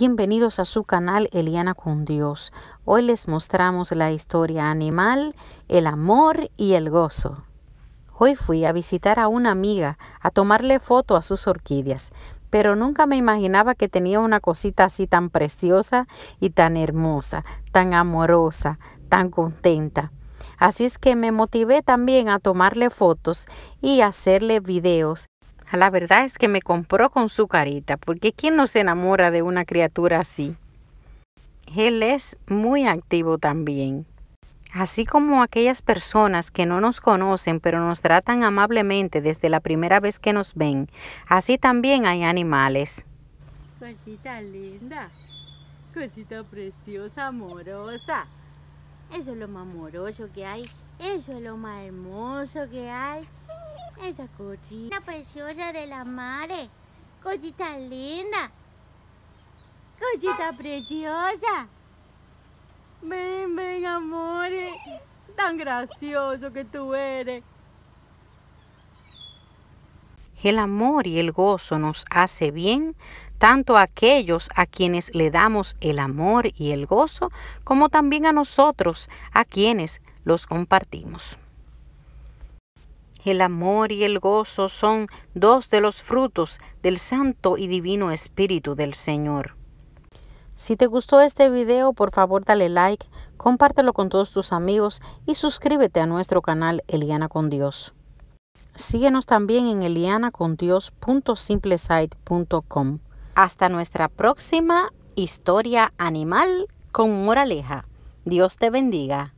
Bienvenidos a su canal Eliana con Dios. Hoy les mostramos la historia animal, el amor y el gozo. Hoy fui a visitar a una amiga a tomarle foto a sus orquídeas, pero nunca me imaginaba que tenía una cosita así tan preciosa y tan hermosa, tan amorosa, tan contenta. Así es que me motivé también a tomarle fotos y hacerle videos la verdad es que me compró con su carita, porque ¿quién no se enamora de una criatura así? Él es muy activo también. Así como aquellas personas que no nos conocen pero nos tratan amablemente desde la primera vez que nos ven, así también hay animales. Cosita linda, cosita preciosa, amorosa. Eso es lo más amoroso que hay, eso es lo más hermoso que hay. Esa cosita preciosa de la madre. Cosita linda. Cosita preciosa. Ven, ven, amor! Tan gracioso que tú eres. El amor y el gozo nos hace bien tanto a aquellos a quienes le damos el amor y el gozo, como también a nosotros, a quienes los compartimos. El amor y el gozo son dos de los frutos del Santo y Divino Espíritu del Señor. Si te gustó este video, por favor dale like, compártelo con todos tus amigos y suscríbete a nuestro canal Eliana con Dios. Síguenos también en elianacondios.simplesite.com. Hasta nuestra próxima historia animal con moraleja. Dios te bendiga.